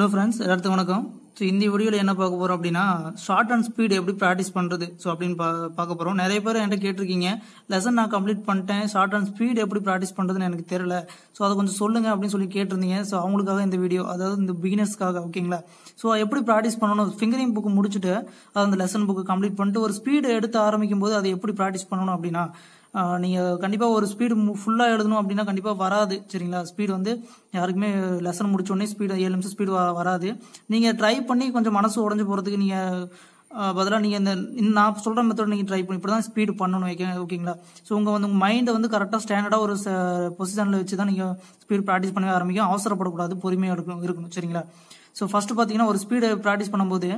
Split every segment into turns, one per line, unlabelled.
hello friends எல்லாத்துக்கும் வணக்கம் so இந்த வீடியோவில் என்ன பார்க்க போகிறோம் அப்படின்னா ஷார்ட் அண்ட் ஸ்பீடு எப்படி ப்ராக்டிஸ் பண்ணுறது ஸோ அப்படின்னு பா பார்க்க போகிறோம் நிறைய பேர் என்கிட்ட கேட்டிருக்கீங்க லெசன் நான் கம்ப்ளீட் பண்ணிட்டேன் ஷார்ட் அண்ட் ஸ்பீடு எப்படி ப்ராக்டிஸ் பண்ணுறதுன்னு எனக்கு தெரியல ஸோ அதை கொஞ்சம் சொல்லுங்கள் அப்படின்னு சொல்லி கேட்டிருந்தீங்க ஸோ அவங்களுக்காக இந்த வீடியோ அதாவது இந்த பிகினர்ஸ்க்காக ஓகேங்களா ஸோ எப்படி ப்ராக்டிஸ் பண்ணணும் ஃபிங்கரிங் புக்கு முடிச்சுட்டு அந்த லெசன் புக்கு கம்ப்ளீட் பண்ணிட்டு ஒரு ஸ்பீடு எடுத்து ஆரம்பிக்கும் போது அதை எப்படி ப்ராக்டிஸ் பண்ணணும் அப்படின்னா நீங்கள் கண்டிப்பாக ஒரு ஸ்பீடு ஃபுல்லாக எழுதணும் அப்படின்னா கண்டிப்பாக வராது சரிங்களா ஸ்பீடு வந்து யாருக்குமே லெசன் முடிச்சோடனே ஸ்பீடு ஏழு நிமிஷம் ஸ்பீடு வராது நீங்கள் ட்ரை பண்ணி கொஞ்சம் மனசு உடஞ்சு போகிறதுக்கு நீங்கள் பதிலாக நீங்கள் இந்த நான் சொல்கிற மெத்தட் நீங்கள் ட்ரை பண்ணி இப்படி தான் ஸ்பீடு பண்ணணும் ஓகேங்களா ஸோ உங்கள் வந்து உங்கள் மைண்டை வந்து கரெக்டாக ஸ்டாண்டர்டாக ஒரு பொசிஷனில் வச்சு தான் நீங்கள் ஸ்பீடு ப்ராக்டிஸ் பண்ணவே ஆரம்பிக்கும் அவசரப்படக்கூடாது பொறுமையாக இருக்கணும் இருக்கணும் சரிங்களா ஸோ ஃபஸ்ட்டு பார்த்தீங்கன்னா ஒரு ஸ்பீடு ப்ராக்டிஸ் பண்ணும்போது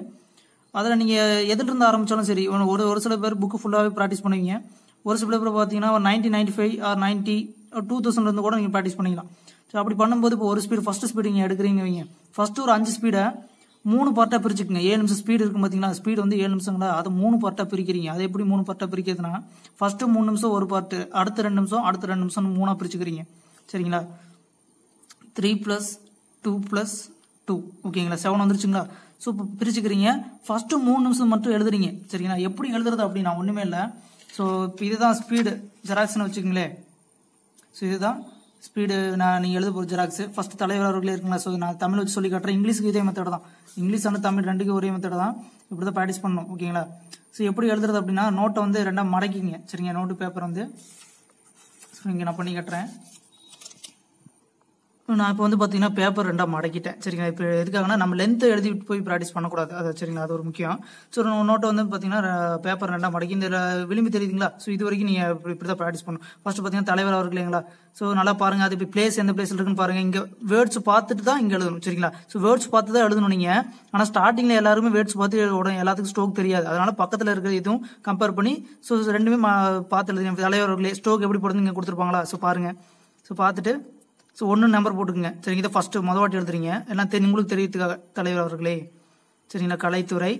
அதில் நீங்கள் எதிர்ந்து இருந்து ஆரம்பித்தாலும் சரி ஒரு ஒரு சில பேர் புக்கு ஃபுல்லாகவே ப்ராக்டிஸ் பண்ணுவீங்க ஒரு சில பேர் பார்த்தீங்கன்னா ஒரு ninety ninety five or ninety two தௌசண்ட்லேருந்து கூட நீங்கள் ப்ராக்டிஸ் பண்ணிக்கலாம் ஸோ அப்படி பண்ணும்போது இப்போ ஒரு ஸ்பீடு ஃபஸ்ட்டு ஸ்பீடு நீங்கள் எடுக்கிறீங்க வைங்க ஃபஸ்ட்டு ஒரு அஞ்சு ஸ்பீடை மூணு பார்ட்டாக பிரிச்சுக்கங்க ஏழு நிமிஷம் ஸ்பீடு இருக்கும் பார்த்தீங்களா ஸ்பீடு வந்து ஏழு நிமிஷங்களா அது மூணு பார்ட்டாக பிரிக்கிறீங்க அதை எப்படி மூணு பார்ட்டாக பிரிக்கிறதுனா ஃபஸ்ட்டு மூணு நிமிஷம் ஒரு பார்ட்டு அடுத்த ரெண்டு நிமிஷம் அடுத்த ரெண்டு நிமிஷம் மூணாக பிரிச்சுக்கிறீங்க சரிங்களா three plus two plus two ஓகேங்களா செவன் வந்துருச்சுங்களா ஸோ இப்போ பிரிச்சுக்கிறீங்க ஃபஸ்ட்டு மூணு நிமிஷம் மட்டும் எழுதுறீங்க சரிங்களா எப்படி எழுதுறது அப்படின்னா ஒன்றுமே இல்லை ஸோ இப்போ இதுதான் ஸ்பீடு ஜெராக்ஸ்னு வச்சுக்கோங்களேன் ஸோ இதுதான் ஸ்பீடு நான் நீங்கள் எழுத போகிற ஜெராக்ஸ் ஃபஸ்ட் தலைவர் அவர்களே இருக்குங்களா ஸோ நான் தமிழ் வச்சு சொல்லி காட்டுறேன் இங்கிலீஷுக்கு இதே மெத்தட் தான் இங்கிலீஷ் ஆனால் தமிழ் ரெண்டுக்கும் ஒரே மெத்தட் தான் இப்படி தான் ப்ராக்டிஸ் பண்ணணும் ஓகேங்களா ஸோ எப்படி எழுதுறது அப்படின்னா நோட்டை வந்து ரெண்டாக மடக்கிங்க சரிங்க நோட்டு பேப்பர் வந்து ஸோ இங்கே நான் பண்ணி கட்டுறேன் நான் இப்போ வந்து பார்த்தீங்கன்னா பேப்பர் ரெண்டாக மடக்கிட்டேன் சரிங்களா இப்போ எதுக்காகனா நம்ம லென்த்து எழுதிட்டு போய் ப்ராக்டிஸ் பண்ணக்கூடாது அது சரிங்களா அது ஒரு முக்கியம் ஸோ நான் நோட்டை வந்து பார்த்தீங்கன்னா பேப்பர் ரெண்டாக மடக்கி இந்த விளிம்பு தெரியுதுங்களா ஸோ இது வரைக்கும் நீங்கள் இப்படி தான் ப்ராக்டிஸ் பண்ணணும் ஃபஸ்ட்டு பார்த்தீங்கன்னா தலைவர் அவர் இல்லைங்களா ஸோ நல்லா பாருங்கள் அது இப்போ பிளேஸ் எந்த பிளேஸில் இருக்குன்னு பாருங்கள் இங்கே வேர்ட்ஸ் பார்த்துட்டு தான் இங்கே எழுதணும் சரிங்களா ஸோ வேர்ட்ஸ் பார்த்து தான் எழுதணும் நீங்கள் ஆனால் ஸ்டார்டிங்கில் எல்லாருமே வேர்ட்ஸ் பார்த்து உடனே எல்லாத்துக்கும் ஸ்டோக் தெரியாது அதனால் பக்கத்தில் இருக்கிற இதுவும் கம்பேர் பண்ணி ஸோ ரெண்டுமே பார்த்து எழுதுங்க தலைவர் ஸ்டோக் எப்படி போடுறது இங்கே கொடுத்துருப்பாங்களா ஸோ பாருங்கள் ஸோ பார்த்துட்டு ஸோ ஒன்று நம்பர் போட்டுக்கோங்க சரிங்க இதை ஃபஸ்ட்டு மொதல் வாட்டி எழுதுறீங்க எல்லாம் தெரி உங்களுக்கு தெரியறதுக்காக தலைவர் அவர்களே சரிங்களா கலைத்துறை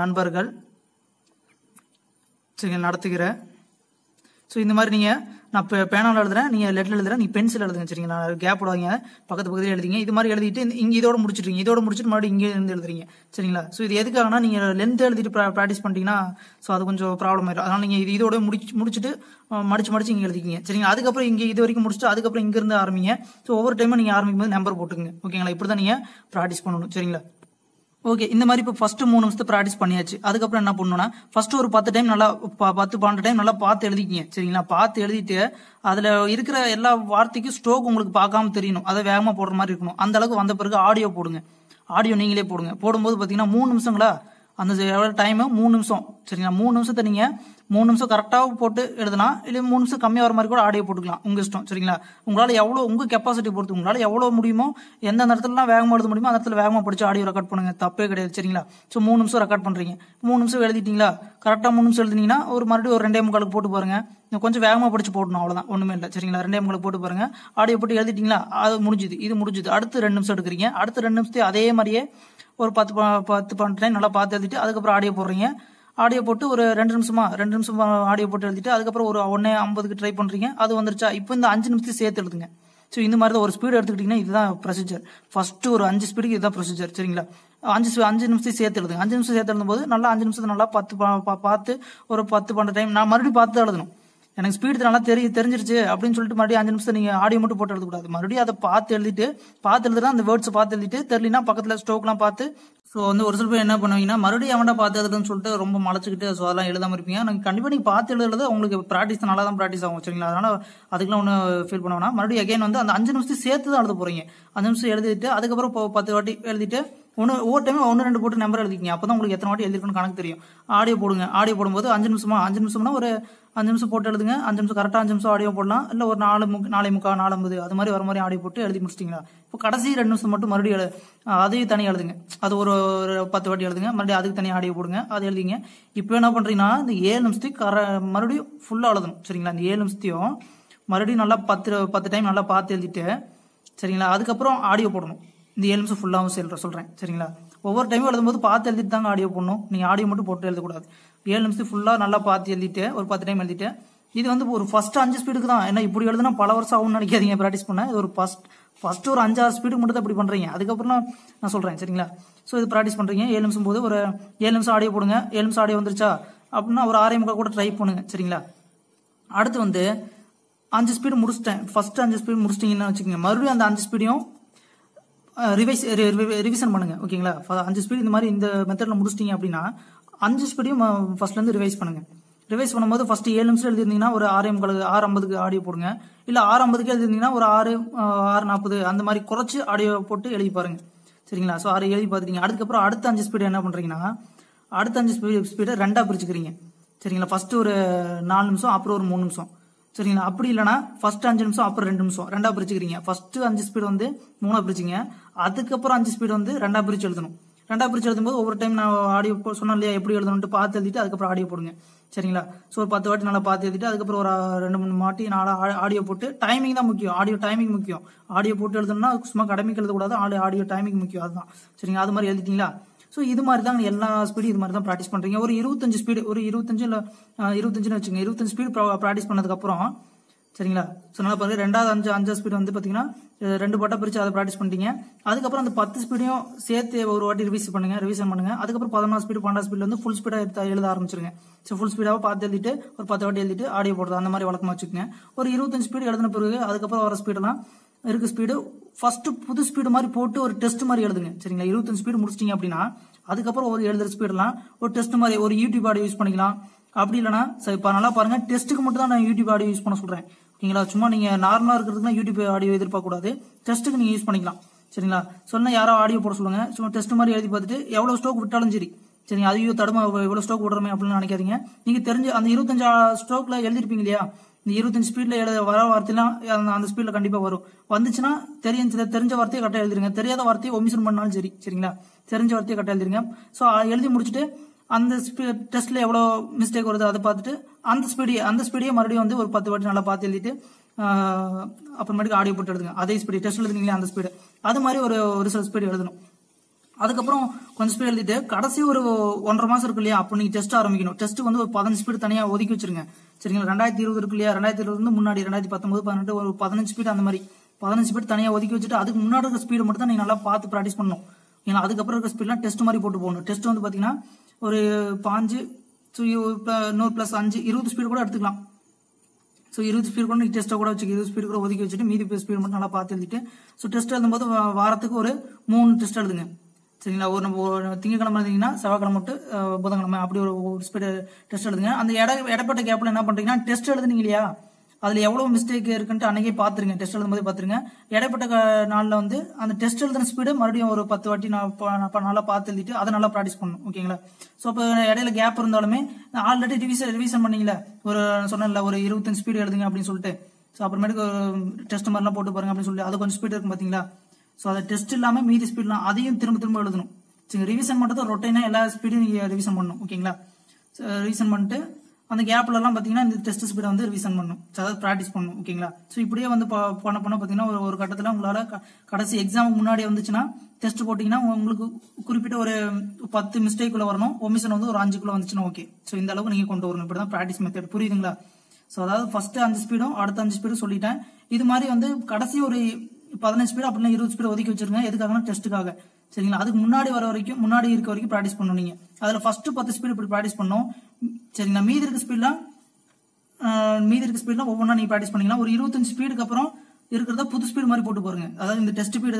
நண்பர்கள் சரிங்க நடத்துகிற ஸோ இந்த மாதிரி நீங்கள் நான் இப்போ பேனாவில் எழுதுறேன் நீங்கள் லெட்டில் எழுதுறேன் நீங்கள் பென்சில் எழுதுங்க சரிங்களா கேப் விடுவாங்க பக்கத்து பக்கத்தில் எழுதிங்க இது மாதிரி எழுதிட்டு இங்கே இதோட முடிச்சிருக்கீங்க இதோட முடிச்சுட்டு மறுபடியும் இங்கே இருந்து எழுதுறீங்க சரிங்களா ஸோ இது எதுக்காகனா நீங்கள் லென்த் எழுதிட்டு ப்ராக்டிஸ் பண்ணிட்டீங்கன்னா ஸோ அது கொஞ்சம் ப்ராப்ளம் ஆயிடும் அதனால் நீங்கள் இது இதோட முடிச்சு முடிச்சுட்டு மடிச்சு மடிச்சு இங்கே எழுதிக்கிங்க சரிங்களா அதுக்கப்புறம் இங்கே இது வரைக்கும் முடிச்சுட்டு அதுக்கப்புறம் இங்கேருந்து ஆரம்பிங்க ஸோ ஒவ்வொரு டைமும் நீங்கள் ஆரம்பிக்கும் போது நம்பர் போட்டுங்க ஓகேங்களா இப்படி தான் நீங்கள் ப்ராக்டிஸ் பண்ணணும் சரிங்களா ஓகே இந்த மாதிரி இப்போ ஃபர்ஸ்ட் மூணு நிமிஷத்தை ப்ராக்டிஸ் பண்ணியாச்சு அதுக்கப்புறம் என்ன பண்ணணும்னா ஃபர்ஸ்ட் ஒரு பத்து டைம் நல்லா பத்து பன்னெண்டு டைம் நல்லா பார்த்து எழுதிக்கிங்க சரிங்களா பார்த்து எழுதிட்டு அதில் இருக்கிற எல்லா வார்த்தைக்கும் ஸ்டோக் உங்களுக்கு பார்க்காம தெரியணும் அதை வேகமாக போடுற மாதிரி இருக்கணும் அந்த அளவுக்கு வந்த பிறகு ஆடியோ போடுங்க ஆடியோ நீங்களே போடுங்க போடும்போது பார்த்தீங்கன்னா மூணு நிமிஷங்களா அந்த எவ்வளோ டைமு மூணு நிமிஷம் சரிங்களா மூணு நிமிஷத்தை நீங்கள் மூணு நிமிஷம் கரெக்டாக போட்டு எழுதலாம் இல்லை மூணு நிமிஷம் கம்மியாக வர மாதிரி கூட ஆடியோ போட்டுக்கலாம் உங்கள் இஷ்டம் சரிங்களா உங்களால் எவ்வளோ உங்கள் கெப்பாசிட்டி பொறுத்து உங்களால் எவ்வளோ முடியுமோ எந்த நேரத்துலலாம் வேகமாக எழுத முடியுமோ அந்த இடத்துல வேகமாக படித்து ஆடியோ ரெக்கார்ட் பண்ணுங்கள் தப்பே கிடையாது சரிங்களா ஸோ மூணு நிமிஷம் ரெக்கார்ட் பண்ணுறீங்க மூணு நிமிஷம் எழுதிட்டீங்களா கரெக்டாக மூணு நிமிஷம் எழுதினீங்கன்னா ஒரு மறுபடியும் ஒரு ரெண்டே முக்காலுக்கு போட்டு பாருங்கள் கொஞ்சம் வேகமாக படித்து போடணும் அவ்வளோதான் ஒன்றுமே இல்லை சரிங்களா ரெண்டே உங்களுக்கு போட்டு பாருங்க ஆடியோ போட்டு எழுதிட்டிங்களா அது முடிஞ்சுது இது முடிஞ்சுது அடுத்து ரெண்டு நிமிஷம் எடுக்கிறீங்க அடுத்து ரெண்டு நிமிஷத்தையும் அதே மாதிரியே ஒரு பத்து பத்து பன்னெண்டு டைம் நல்லா பார்த்து எழுதிட்டு அதுக்கப்புறம் ஆடியோ போடுறீங்க ஆடியோ போட்டு ஒரு ரெண்டு நிமிஷமா ரெண்டு நிமிஷம் ஆடியோ போட்டு எழுதிட்டு அதுக்கப்புறம் ஒரு ஒன்னே ஐம்பதுக்கு ட்ரை பண்ணுறீங்க அது வந்துருச்சா இப்போ இந்த அஞ்சு நிமிஷத்தையும் சேர்த்து எழுதுங்க ஸோ இந்த மாதிரி தான் ஒரு ஸ்பீடு எடுத்துக்கிட்டிங்கன்னா இதுதான் ப்ரொசீஜர் ஃபஸ்ட்டு ஒரு அஞ்சு ஸ்பீடுக்கு இதுதான் ப்ரொசீஜர் சரிங்களா அஞ்சு அஞ்சு நிமிஷத்தையும் சேர்த்து எழுதுங்க அஞ்சு நிமிஷம் சேர்த்து எழுதும் போது நல்லா அஞ்சு நிமிஷத்தை நல்லா பத்து பார்த்து ஒரு பத்து பன்னெண்டு டைம் நான் மறுபடியும் பார்த்து எழுதணும் எனக்கு ஸ்பீடு நல்லா தெரிய தெரிஞ்சிருச்சு அப்படின்னு சொல்லிட்டு மறுபடியும் அஞ்சு நிமிஷம் நீங்கள் ஆடியோ மட்டும் போட்டு எழுதக்கூடாது மறுபடியும் அதை பார்த்து எழுதிட்டு பார்த்து எழுதுனா அந்த வேர்ட்ஸ் பார்த்து எழுதிட்டு தெரியலனா பக்கத்தில் ஸ்டோக்லாம் பார்த்து ஸோ வந்து ஒரு சில பேர் என்ன பண்ணுவீங்கன்னா மறுபடியும் அவன்டா பார்த்து எழுதுன்னு சொல்லிட்டு ரொம்ப மலைச்சிக்கிட்டு ஸோ அதெல்லாம் எழுதாமல் இருப்பீங்க நீங்கள் கண்டிப்பாக நீங்கள் பார்த்து எழுதுறது உங்களுக்கு ப்ராக்டிஸ் நல்லா தான் ப்ராக்டிஸ் ஆகும் சரிங்களா அதனால் அதுக்கெல்லாம் ஒன்று ஃபீல் பண்ண வேணாம் மறுபடியும் அகைன் வந்து அந்த அஞ்சு நிமிஷம் சேர்த்து தான் எழுத போகிறீங்க அஞ்சு நிமிஷம் எழுதிட்டு அதுக்கப்புறம் பத்து வாட்டி எழுதிட்டு ஒன்று ஒவ்வொரு டைமும் ஒன்று ரெண்டு போட்டு நம்பர் எழுதிக்கிங்க அப்போ தான் உங்களுக்கு எத்தனை வாட்டி எழுதிருக்குன்னு கணக்கு தெரியும் ஆடியோ போடுங்க ஆடியோ போடும்போது அஞ்சு நிமிஷமா அஞ்சு நிமிஷம்னா ஒரு அஞ்சு நிமிஷம் போட்டு எழுதுங்க அஞ்சு நிமிஷம் கரெக்டாக அஞ்சு நிமிஷம் ஆடியோ போடலாம் இல்லை ஒரு நாலு முக் நாலு முக்கால் நாலு ஐம்பது அது மாதிரி வர மாதிரி ஆடியோ போட்டு எழுதி முடிச்சிட்டிங்களா இப்போ கடைசி ரெண்டு நிமிஷம் மட்டும் மறுபடியும் எழு அதையும் தனியாக எழுதுங்க அது ஒரு ஒரு பத்து வாட்டி எழுதுங்க மறுபடியும் அதுக்கு தனியாக ஆடியோ போடுங்க அதை எழுதிங்க இப்போ என்ன பண்ணுறீங்கன்னா இந்த ஏழு நிமிஷத்துக்கு கர மறுபடியும் ஃபுல்லாக எழுதணும் சரிங்களா இந்த ஏழு நிமிஷத்தையும் மறுபடியும் நல்லா பத்து பத்து டைம் நல்லா பார்த்து எழுதிட்டு சரிங்களா அதுக்கப்புறம் ஆடியோ போடணும் இந்த ஏழு நிமிஷம் ஃபுல்லாகவும் செல்ற சொல்கிறேன் சரிங்களா ஒவ்வொரு டைமும் எழுதும்போது பார்த்து எழுதிட்டு தாங்க ஆடியோ போடணும் நீங்கள் ஆடியோ மட்டும் போட்டு எழுதக்கூடாது ஏழு நிமிஷம் ஃபுல்லாக நல்லா பார்த்து எழுதிட்டு ஒரு பத்து டைம் எழுதிட்டு இது வந்து ஒரு ஃபஸ்ட் அஞ்சு ஸ்பீடுக்கு தான் என்ன இப்படி எழுதுனா பல வருஷம் ஆகும்னு நினைக்காதீங்க ப்ராக்டிஸ் பண்ண இது ஒரு ஃபர்ஸ்ட் ஃபஸ்ட் ஒரு அஞ்சாறு ஸ்பீடு மட்டும் தான் இப்படி பண்ணுறீங்க அதுக்கப்புறம் நான் சொல்கிறேன் சரிங்களா ஸோ இது ப்ராக்டிஸ் பண்ணுறீங்க ஏழு நிமிஷம் போது ஒரு ஏழு நிமிஷம் ஆடியோ போடுங்க ஏழு நிமிஷம் ஆடியோ வந்துருச்சா அப்படின்னா ஒரு ஆறே முக்கால் கூட ட்ரை பண்ணுங்க சரிங்களா அடுத்து வந்து அஞ்சு ஸ்பீடு முடிச்சிட்டேன் ஃபஸ்ட்டு அஞ்சு ஸ்பீடு முடிச்சிட்டிங்கன்னு வச்சுக்கோங்க மறுபடியும் அந்த அஞ்சு ஸ்பீடையும் ரிவைஸ் ரிவிஷன் பண்ணுங்கள் ஓகேங்களா அஞ்சு ஸ்பீடு இந்த மாதிரி இந்த மெத்தட்ல முடிச்சிட்டீங்க அப்படின்னா அஞ்சு ஸ்பீடையும் ஃபர்ஸ்ட்லேருந்து ரிவைஸ் பண்ணுங்கள் ரிவைஸ் பண்ணும்போது ஃபர்ஸ்ட் ஏழு நிமிஷம் எழுதிருந்தீங்கன்னா ஒரு ஆறு முக்கால் ஆறு ஐம்பதுக்கு ஆடியோ போடுங்க இல்லை ஆறு ஐம்பதுக்கு எழுதிருந்தீங்கன்னா ஒரு ஆறு ஆறு நாற்பது அந்த மாதிரி குறைச்சி ஆடியோ போட்டு எழுதி பாருங்க சரிங்களா ஸோ ஆறு எழுதி பார்த்துட்டீங்க அதுக்கப்புறம் அடுத்த அஞ்சு ஸ்பீடு என்ன பண்ணுறீங்கன்னா அடுத்த அஞ்சு ஸ்பீடு ஸ்பீடை ரெண்டாக பிரிச்சுக்கிறீங்க சரிங்களா ஃபர்ஸ்ட் ஒரு நாலு நிமிஷம் அப்புறம் ஒரு மூணு நிமிஷம் சரிங்களா அப்படி இல்லைனா ஃபர்ஸ்ட் அஞ்சு நிமிஷம் அப்புறம் ரெண்டு நிமிஷம் ரெண்டா பிரிச்சுக்கிறீங்க ஃபர்ஸ்ட் அஞ்சு ஸ்பீடு வந்து மூணா பிரிச்சுங்க அதுக்கப்புறம் அஞ்சு ஸ்பீடு வந்து ரெண்டா பிரிச்சு எழுதணும் ரெண்டா பிரிச்சு எழுதும்போது ஒவ்வொரு டைம் நான் ஆடியோ சொன்னேன் இல்லையா எப்படி எழுதணும்ட்டு பார்த்து எழுதிட்டு அதுக்கப்புறம் ஆடியோ போடுங்க சரிங்களா ஸோ ஒரு பத்து வாட்டி நல்லா பார்த்து எழுதிட்டு அதுக்கப்புறம் ஒரு ரெண்டு மூணு மாட்டி நாலு ஆடியோ போட்டு டைமிங் தான் முக்கியம் ஆடியோ டைமிங் முக்கியம் ஆடியோ போட்டு எழுதணும்னா சும்மா கடமைக்கு எழுதக்கூடாது ஆடியோ டைமிங் முக்கியம் அதுதான் சரிங்களா அது மாதிரி எழுதிட்டீங்களா ஸோ இது மாதிரி தான் எல்லா ஸ்பீடு இது மாதிரி தான் ப்ராக்டிஸ் பண்ணுறீங்க ஒரு இருபத்தஞ்சு ஸ்பீடு ஒரு இருபத்தஞ்சு இல்லை இருபத்தஞ்சுன்னு வச்சுங்க இருபத்தஞ்சு ஸ்பீடு ப்ராக்டிஸ் பண்ணதுக்கப்புறம் சரிங்களா ஸோ நல்லா பாருங்க ரெண்டாவது அஞ்சு அஞ்சு ஸ்பீடு வந்து பார்த்தீங்கன்னா ரெண்டு பாட்டை பிரித்து அதை ப்ராக்டிஸ் பண்ணிட்டீங்க அதுக்கப்புறம் அந்த பத்து ஸ்பீடையும் சேர்த்து ஒரு வாட்டி ரிவிஸ் பண்ணுங்க ரிவிஷன் பண்ணுங்க அதுக்கப்புறம் பதினொன்று ஸ்பீடு பன்னெண்டு ஸ்பீடில் வந்து ஃபுல் ஸ்பீடாக எடுத்து எழுத ஆரம்பிச்சிருங்க ஸோ ஃபுல் ஸ்பீடாக பார்த்து எழுதிட்டு ஒரு பத்து வாட்டி எழுதிட்டு ஆடியோ போடுறது அந்த மாதிரி வழக்கமாக வச்சுக்கோங்க ஒரு இருபத்தஞ்சு ஸ்பீடு எழுதின பிறகு அதுக்கப்புறம் வர ஸ்பீடெல்லாம் இருக்க ஸ்பீடு ஃபர்ஸ்ட் புது ஸ்பீடு மாதிரி போட்டு ஒரு டெஸ்ட் மாதிரி எழுதுங்க சரிங்களா இருபத்தஞ்சு ஸ்பீடு முடிச்சிட்டீங்க அப்படின்னா அதுக்கப்புறம் ஒரு எழுதுற ஸ்பீடெல்லாம் ஒரு டெஸ்ட் மாதிரி ஒரு யூடியூப் ஆடியோ யூஸ் பண்ணிக்கலாம் அப்படி இல்லைனா சரி இப்போ நல்லா பாருங்க டெஸ்ட்டுக்கு மட்டும் தான் நான் யூடியூப் ஆடியோ யூஸ் பண்ண சொல்றேன் ஓகேங்களா சும்மா நீங்க நார்மலா இருக்கிறதுக்குலாம் யூடியூப் ஆடியோ எதிர்பார்க்க கூடாது டெஸ்ட்டுக்கு நீங்க யூஸ் பண்ணிக்கலாம் சரிங்களா சொன்னா யாரோ ஆடியோ போட சொல்லுங்க சும்மா டெஸ்ட் மாதிரி எழுதி பார்த்துட்டு எவ்வளவு ஸ்டோக் விட்டாலும் சரி சரிங்க ஐயோ தடுமா எவ்வளவு ஸ்டோக் விடுறமே அப்படின்னு நினைக்காதீங்க நீங்க தெரிஞ்சு அந்த இருபத்தஞ்சா ஸ்டோக்ல எழுதிருப்பீங்க இல்லையா இந்த இருபத்தஞ்சு ஸ்பீட்ல எழுத வர வார்த்தையெல்லாம் அந்த ஸ்பீட்ல கண்டிப்பா வரும் வந்துச்சுன்னா தெரிய தெரிஞ்ச வார்த்தையை கரெக்டாக எழுதிருங்க தெரியாத வார்த்தையை ஒமிஷன் பண்ணாலும் சரி சரிங்களா தெரிஞ்ச வார்த்தையை கரெக்டாக எழுதிருங்க ஸோ எழுதி முடிச்சுட்டு அந்த டெஸ்ட்ல எவ்வளோ மிஸ்டேக் வருது அதை பார்த்துட்டு அந்த ஸ்பீடியை அந்த ஸ்பீடியே மறுபடியும் வந்து ஒரு பத்து வாட்டி நல்லா பார்த்து எழுதிட்டு அப்புறமேட்டுக்கு ஆடியோ போட்டு எழுதுங்க அதே ஸ்பீடு டெஸ்ட் எழுதுனீங்களே அந்த ஸ்பீடு அது மாதிரி ஒரு ஒரு சில ஸ்பீடு எழுதணும் அதுக்கப்புறம் கொஞ்சம் ஸ்பீட் எழுதிட்டு கடைசி ஒரு ஒன்றரை மாசம் இருக்கு இல்லையா அப்போ நீங்க டெஸ்ட் ஆரம்பிக்கணும் டெஸ்ட் வந்து ஒரு பதினஞ்சு ஸ்பீட் தனியா ஒதுக்கி வச்சிருங்க சரிங்களா ரெண்டாயிரத்தி இருபது இருக்கு இல்லையா ரெண்டாயிரத்தி இருபது முன்னாடி ரெண்டாயிரத்தி பத்தொன்பது பதினெட்டு ஒரு பதினஞ்சு ஸ்பீட் அந்த மாதிரி பதினஞ்சு ஸ்பீட் தனியா ஒதுக்கி வச்சுட்டு அதுக்கு முன்னாடி இருக்க ஸ்பீடு மட்டும் தான் நீங்க நல்லா பார்த்து ப்ராக்டிஸ் பண்ணணும் ஏன்னா அதுக்கப்புறம் இருக்க ஸ்பீட்லாம் டெஸ்ட் மாதிரி போட்டு போகணும் டெஸ்ட் வந்து பாத்தீங்கன்னா ஒரு பாஞ்சு ஸோ நூறு பிளஸ் அஞ்சு இருபது ஸ்பீடு கூட எடுத்துக்கலாம் ஸோ இருபது ஸ்பீட் கூட நீங்கள் டெஸ்ட்டை கூட வச்சுக்க இருபது ஸ்பீட் கூட ஒதுக்கி வச்சுட்டு மீதி ஸ்பீட் மட்டும் நல்லா பார்த்து எழுதிட்டு ஸோ டெஸ்ட் எழுதும்போது வாரத்துக்கு ஒரு மூணு டெஸ்ட் எழுதுங்க சரிங்களா ஒரு நம்ம திங்கக்கிழமை இருந்தீங்கன்னா செவ்வாய்க்கிழமை விட்டு புதன்கிழமை அப்படி ஒரு ஒரு ஸ்பீடு டெஸ்ட் எழுதுங்க அந்த இட இடப்பட்ட கேப்பில் என்ன பண்ணுறீங்கன்னா டெஸ்ட் எழுதுனீங்க இல்லையா அதில் எவ்வளோ மிஸ்டேக் இருக்குன்ட்டு அன்னைக்கே பார்த்துருங்க டெஸ்ட் எழுதும் போதே பார்த்துருங்க இடைப்பட்ட நாளில் வந்து அந்த டெஸ்ட் எழுதுன ஸ்பீடு மறுபடியும் ஒரு பத்து வாட்டி நான் நல்லா பார்த்து எழுதிட்டு அதை நல்லா ப்ராக்டிஸ் பண்ணணும் ஓகேங்களா ஸோ இப்போ இடையில கேப் இருந்தாலுமே ஆல்ரெடி ரிவிசன் ரிவிஷன் பண்ணீங்களா ஒரு சொன்னல ஒரு இருபத்தஞ்சு ஸ்பீடு எழுதுங்க அப்படின்னு சொல்லிட்டு ஸோ அப்புறமேட்டுக்கு ஒரு டெஸ்ட் மாதிரிலாம் போட்டு பாருங்க அப்படின்னு சொல்லிட்டு அது கொஞ்சம் ஸ்பீடு இருக்கும் பார்த்தீங்களா ஸோ அதை டெஸ்ட் இல்லாமல் மீதி ஸ்பீட்லாம் அதையும் திரும்ப திரும்ப எழுதணும் சரி ரிவிஷன் பண்ணுறது ரொட்டைனா எல்லா ஸ்பீடும் ரிவிஷன் பண்ணணும் ஓகேங்களா ரிவிஷன் பண்ணிட்டு அந்த கேப்லலாம் பார்த்தீங்கன்னா இந்த டெஸ்ட் ஸ்பீடை வந்து ரிவிஷன் பண்ணும் அதாவது ப்ராக்டிஸ் பண்ணணும் ஓகேங்களா ஸோ இப்படியே வந்து பண்ண பண்ண பார்த்தீங்கன்னா ஒரு ஒரு கட்டத்தில் உங்களால் கடைசி எக்ஸாமுக்கு முன்னாடியே வந்துச்சுன்னா டெஸ்ட் போட்டிங்கன்னா உங்களுக்கு குறிப்பிட்ட ஒரு பத்து மிஸ்டேக்குள்ளே வரணும் ஒமிஷன் வந்து ஒரு அஞ்சுக்குள்ளே வந்துச்சுன்னா ஓகே ஸோ இந்த அளவுக்கு நீங்கள் கொண்டு வரணும் இப்படி தான் ப்ராக்டிஸ் மெத்தட் புரியுதுங்களா ஸோ அதாவது ஃபர்ஸ்ட் அஞ்சு ஸ்பீடும் அடுத்த அஞ்சு ஸ்பீடும் சொல்லிட்டேன் இது மாதிரி வந்து கடைசி ஒரு பதினஞ்சு பேர் அப்படின்னா இருபது பேர் ஒதுக்கி வச்சிருங்க எதுக்காகனா டெஸ்ட்டுக்காக சரிங்களா அதுக்கு முன்னாடி வர வரைக்கும் முன்னாடி இருக்க வரைக்கும் ப்ராக்டிஸ் பண்ணணும் நீங்க அதுல ஃபர்ஸ்ட் பத்து ஸ்பீட் இப்படி ப்ராக்டிஸ் பண்ணோம் சரிங்களா மீதி இருக்க ஸ்பீட்லாம் மீதி இருக்க ஸ்பீட்ல ஒவ்வொன்றா நீங்க ப்ராக்டிஸ் பண்ணிக்கலாம் ஒரு இருபத்தஞ்சு ஸ்பீடுக்கு அப்புறம் இருக்கிறத புது ஸ்பீடு மாதிரி போட்டு போறீங்க அதாவது இந்த டெஸ்ட் ஸ்பீடு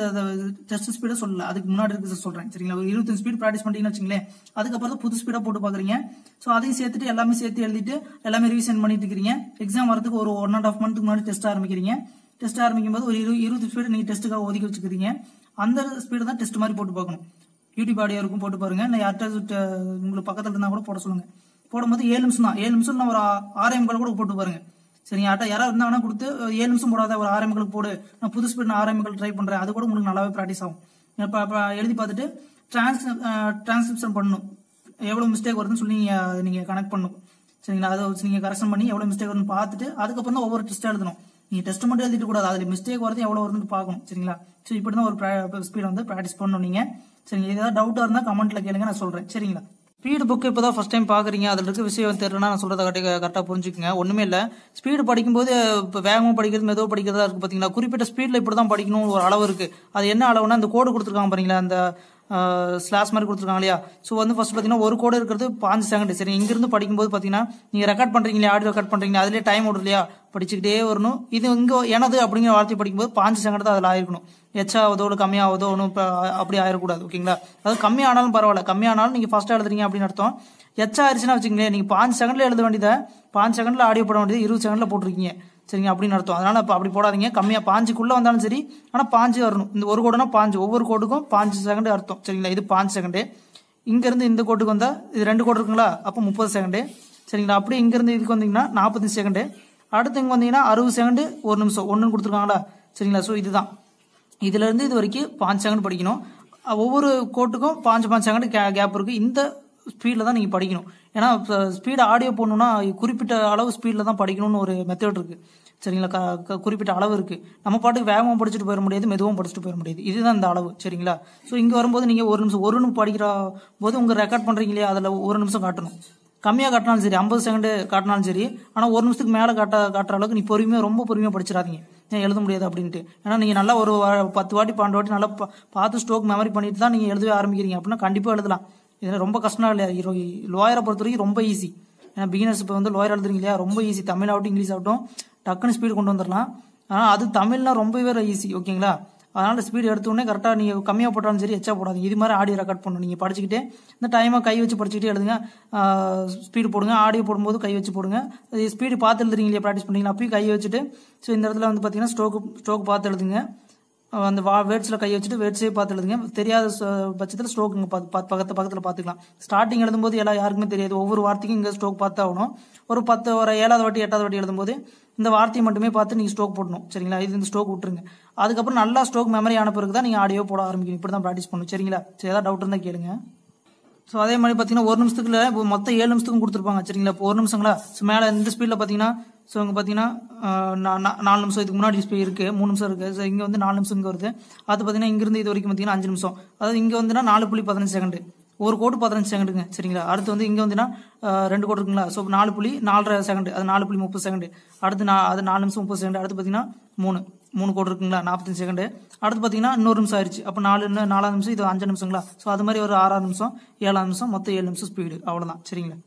டெஸ்ட் ஸ்பீட சொல்லல அதுக்கு முன்னாடி இருக்கிறத சொல்றேன் சரிங்களா ஒரு இருபத்தஞ்சு ஸ்பீட் ப்ராக்டிஸ் பண்ணிட்டீங்கன்னு வச்சுங்களேன் அதுக்கப்புறம் புது ஸ்பீடா போட்டு பாக்குறீங்க ஸோ அதையும் சேர்த்துட்டு எல்லாமே சேர்த்து எழுதிட்டு எல்லாமே ரிவிஷன் பண்ணிட்டு இருக்கிறீங்க எக்ஸாம் வரதுக்கு ஒரு ஒன் அண்ட் ஆஃப் மந்த்துக்கு முன்னாடி டெஸ்ட் ஆரம்பிக்கிறீங்க டெஸ்ட் ஆரம்பிக்கும் போது ஒரு இருபது இருபது ஸ்பீடு நீங்கள் டெஸ்ட்டுக்காக ஒதுக்கி வச்சுக்கிறீங்க அந்த ஸ்பீடு தான் டெஸ்ட் மாதிரி போட்டு பார்க்கணும் யூடியூப் ஆடியோ இருக்கும் போட்டு பாருங்க இல்லை யார்கிட்ட உங்களுக்கு பக்கத்தில் இருந்தால் கூட போட சொல்லுங்கள் போடும்போது ஏழு நிமிஷம் தான் ஏழு நிமிஷம் நான் ஒரு ஆர்எம்கள் கூட போட்டு பாருங்க சரி ஆட்டா யாராவது இருந்தாங்கன்னா கொடுத்து ஏழு நிமிஷம் போடாத ஒரு ஆரம்பிகளுக்கு போடு நான் புது ஸ்பீடு நான் ஆரம்பிகள் ட்ரை பண்ணுறேன் அது கூட உங்களுக்கு நல்லாவே ப்ராக்டிஸ் ஆகும் இப்போ எழுதி பார்த்துட்டு ட்ரான்ஸ் ட்ரான்ஸ்கிரிப்ஷன் பண்ணணும் எவ்வளோ மிஸ்டேக் வருதுன்னு சொல்லி நீங்கள் நீங்கள் கனெக்ட் பண்ணணும் சரிங்களா அதை நீங்கள் கரெக்ஷன் பண்ணி எவ்வளோ மிஸ்டேக் வருதுன்னு பார்த்துட்டு அதுக்கப்புறம் தான் ஒவ்வொரு டெஸ்ட்டாக எழுதணும் நீங்கள் டெஸ்ட் மட்டும் எழுதிட்டு கூடாது அதில் மிஸ்டேக் வரது எவ்வளோ வருதுன்னு பார்க்கணும் சரிங்களா ஸோ இப்படி தான் ஒரு ஸ்பீட் வந்து ப்ராக்டிஸ் பண்ணணும் நீங்கள் சரிங்களா ஏதாவது டவுட்டாக இருந்தால் கமெண்ட்டில் கேளுங்க நான் சொல்கிறேன் சரிங்களா ஸ்பீடு புக் இப்போ தான் ஃபஸ்ட் டைம் பார்க்குறீங்க அதில் இருக்க விஷயம் தெரியலன்னா நான் சொல்கிறத கட்டி கரெக்டாக புரிஞ்சுக்கோங்க ஒன்றுமே இல்லை ஸ்பீடு படிக்கும்போது இப்போ வேகமாக படிக்கிறது மெதுவாக படிக்கிறதா இருக்குது பார்த்தீங்களா குறிப்பிட்ட ஸ்பீடில் இப்படி தான் படிக்கணும் ஒரு அளவு இருக்குது அது என்ன அளவுனா அந்த கோடு கொடுத்துருக்காங்க பாருங்களா அந்த ஸ்லாஸ் மாதிரி கொடுத்துருக்காங்க இல்லையா ஸோ வந்து ஃபஸ்ட் பார்த்தீங்கன்னா ஒரு கோடு இருக்கிறது பாஞ்சு செகண்ட் சரி இங்கிருந்து படிக்கும்போது பார்த்தீங்கன்னா நீங்கள் ரெக்கார்ட் பண்ணுறீங்க ஆடியோ ரெக்கார்ட் பண்ணுறீங்க அதிலே டைம் ஓடுது இல்லையா படிச்சுக்கிட்டே வரணும் இது இங்கே எனது அப்படிங்கிற வார்த்தை படிக்கும்போது பாஞ்சு செகண்ட் தான் அதில் ஆயிருக்கணும் எச்சாவதோ இல்லை கம்மியாவதோ ஒன்றும் அப்படி ஆயிடக்கூடாது ஓகேங்களா அது கம்மியானாலும் பரவாயில்ல கம்மியானாலும் நீங்கள் ஃபஸ்ட்டாக எழுதுறீங்க அப்படின்னு அர்த்தம் எச்சா ஆயிடுச்சுன்னா வச்சுங்களேன் நீங்கள் பாஞ்சு செகண்டில் எழுத வேண்டியதை பாஞ்சு செகண்டில் ஆடியோ போட வேண்டியது இருபது செகண்டில் போட்டிருக்கீங்க சரிங்க அப்படின்னு அர்த்தம் அதனால் இப்போ அப்படி போடாதீங்க கம்மியாக பாஞ்சுக்குள்ளே வந்தாலும் சரி ஆனால் பாஞ்சு வரணும் இந்த ஒரு கோடுனா பாஞ்சு ஒவ்வொரு கோடுக்கும் பாஞ்சு செகண்டு அர்த்தம் சரிங்களா இது பாஞ்சு செகண்டு இங்கேருந்து இந்த கோட்டுக்கு வந்தால் இது ரெண்டு கோடு இருக்குங்களா அப்போ முப்பது செகண்டு சரிங்களா அப்படியே இங்கேருந்து இதுக்கு வந்தீங்கன்னா நாற்பத்தஞ்சு செகண்டு அடுத்து இங்கே வந்தீங்கன்னா அறுபது செகண்டு ஒரு நிமிஷம் ஒன்றுன்னு கொடுத்துருக்காங்களா சரிங்களா ஸோ இதுதான் இதுலேருந்து இது வரைக்கும் பாஞ்சு செகண்ட் படிக்கணும் ஒவ்வொரு கோட்டுக்கும் பாஞ்சு பாஞ்சு செகண்டு கே கேப் இருக்குது இந்த ஸ்பீடில் தான் நீங்கள் படிக்கணும் ஏன்னா ஸ்பீடு ஆடியோ போடணுன்னா குறிப்பிட்ட அளவு ஸ்பீடில் தான் படிக்கணும்னு ஒரு மெத்தட் இருக்குது சரிங்களா குறிப்பிட்ட அளவு இருக்குது நம்ம பாட்டுக்கு வேகமாக படிச்சுட்டு போயிட முடியாது மெதுவாக படிச்சுட்டு போயிட முடியாது இதுதான் இந்த அளவு சரிங்களா ஸோ இங்கே வரும்போது நீங்கள் ஒரு நிமிஷம் ஒரு நிமிஷம் படிக்கிற போது உங்கள் ரெக்கார்ட் பண்ணுறீங்களே அதில் ஒரு நிமிஷம் காட்டணும் கம்மியாக காட்டினாலும் சரி ஐம்பது செகண்டு காட்டினாலும் சரி ஆனால் ஒரு நிமிஷத்துக்கு மேலே காட்ட காட்டுற அளவுக்கு நீ பொறுமையாக ரொம்ப பொறுமையாக படிச்சிடாதீங்க ஏன் எழுத முடியாது அப்படின்ட்டு ஏன்னா நீங்கள் நல்லா ஒரு பத்து வாட்டி பன்னெண்டு வாட்டி நல்லா பார்த்து ஸ்டோக் மெமரி பண்ணிட்டு தான் நீங்கள் எழுதவே ஆரம்பிக்கிறீங்க அப்படின்னா கண்டிப்பாக எழுதலாம் இதில் ரொம்ப கஷ்டம் இல்லையா லோயரை பொறுத்த வரைக்கும் ரொம்ப ஈஸி ஏன்னா பிகினர்ஸ் இப்போ வந்து லோயர் எழுதுறீங்க இல்லையா ரொம்ப ஈஸி தமிழ் ஆகட்டும் இங்கிலீஷ் ஆகட்டும் டக்குன்னு ஸ்பீடு கொண்டு வந்துடலாம் ஆனால் அது தமிழ்னா ரொம்பவே ஈஸி ஓகேங்களா அதனால் ஸ்பீடு எடுத்தோடனே கரெக்டாக நீங்கள் கம்மியாக போட்டாலும் சரி எச்சா போடாதீங்க இது மாதிரி ஆடியோ ரெக்கார்ட் பண்ணணும் நீங்கள் படிச்சுக்கிட்டே இந்த டைமாக கை வச்சு படிச்சுக்கிட்டே எழுதுங்க ஸ்பீடு போடுங்க ஆடியோ போடும்போது கை வச்சு போடுங்க ஸ்பீடு பார்த்து எழுதுறீங்க இல்லையா ப்ராக்டிஸ் பண்ணிங்களா அப்பயும் கை வச்சுட்டு ஸோ இந்த இடத்துல வந்து பார்த்தீங்கன்னா ஸ்ட்ரோக்கு ஸ்ட்ரோக் பார்த்து எழுதுங்க அந்த வா வேர்ட்ஸில் கை வச்சுட்டு வேர்ட்ஸே பார்த்து எழுதுங்க தெரியாத பட்சத்தில் ஸ்ட்ரோக் இங்கே பார்த்து பக்கத்து பக்கத்தில் பார்த்துக்கலாம் ஸ்டார்டிங் எழுதும்போது எல்லாம் யாருக்குமே தெரியாது ஒவ்வொரு வார்த்தைக்கும் இங்கே ஸ்ட்ரோக் பார்த்து ஆகணும் ஒரு பத்து ஒரு ஏழாவது வாட்டி எட்டாவது வாட்டி எழுதும்போது இந்த வார்த்தையை மட்டுமே பார்த்து நீங்கள் ஸ்ட்ரோக் போடணும் சரிங்களா இது இந்த ஸ்ட்ரோக் விட்டுருங்க அதுக்கப்புறம் நல்லா ஸ்ட்ரோக் மெமரி ஆன பிறகு தான் நீங்கள் ஆடியோ போட ஆரம்பிக்கணும் இப்படி தான் ப்ராக்டிஸ் பண்ணணும் சரிங்களா சரி ஏதாவது டவுட் இருந்தால் கேளுங்க ஸோ அதே மாதிரி பார்த்தீங்கன்னா ஒரு நிமிஷத்துக்குள்ள இப்போ மொத்தம் ஏழு நிமிஷத்துக்கும் கொடுத்துருப்பாங்க சரிங்களா இப்போ ஒரு நிமிஷங்களா ஸோ மேலே இந்த ஸ்பீடில் பார்த்தீங்கன்னா ஸோ இங்கே பார்த்தீங்கன்னா நான் நாலு நிமிஷம் இதுக்கு முன்னாடி டிஸ்பிளே இருக்குது மூணு நிமிஷம் இருக்குது ஸோ இங்கே வந்து நாலு நிமிஷம் இங்கே வருது அது பார்த்தீங்கன்னா இங்கேருந்து இது வரைக்கும் பார்த்தீங்கன்னா அஞ்சு நிமிஷம் அதாவது இங்கே வந்துன்னா நாலு புள்ளி பதினஞ்சு செகண்டு ஒரு கோட்டு பதினஞ்சு செகண்டுங்க சரிங்களா அடுத்து வந்து இங்கே வந்துன்னா ரெண்டு கோடு இருக்குங்களா ஸோ நாலு புள்ளி நாலரை செகண்டு அது நாலு புள்ளி முப்பது செகண்டு அடுத்து நான் அது நாலு நிமிஷம் முப்பது செகண்டு அடுத்து பார்த்தீங்கன்னா மூணு மூணு கோடு இருக்குங்களா நாற்பத்தஞ்சு செகண்டு அடுத்து பார்த்தீங்கன்னா இன்னொரு நிமிஷம் ஆயிடுச்சு அப்போ நாலு நாலாவது நிமிஷம் இது அஞ்சு நிமிஷங்களா ஸோ அது மாதிரி ஒரு ஆறாவது நிமிஷம் ஏழாம் நிமிஷம் மொத்தம் ஏழு நிமிஷம் ஸ்பீடு அவ்வளோதான் சரிங்களா